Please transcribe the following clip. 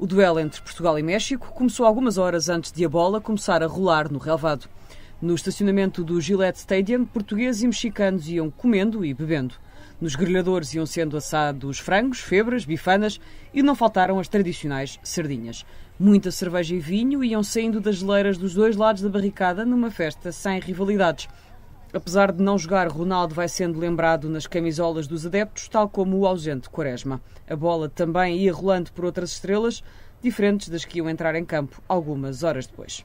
O duelo entre Portugal e México começou algumas horas antes de a bola começar a rolar no relvado. No estacionamento do Gillette Stadium, portugueses e mexicanos iam comendo e bebendo. Nos grelhadores iam sendo assados frangos, febras, bifanas e não faltaram as tradicionais sardinhas. Muita cerveja e vinho iam saindo das geleiras dos dois lados da barricada numa festa sem rivalidades. Apesar de não jogar, Ronaldo vai sendo lembrado nas camisolas dos adeptos, tal como o ausente Quaresma. A bola também ia rolando por outras estrelas, diferentes das que iam entrar em campo algumas horas depois.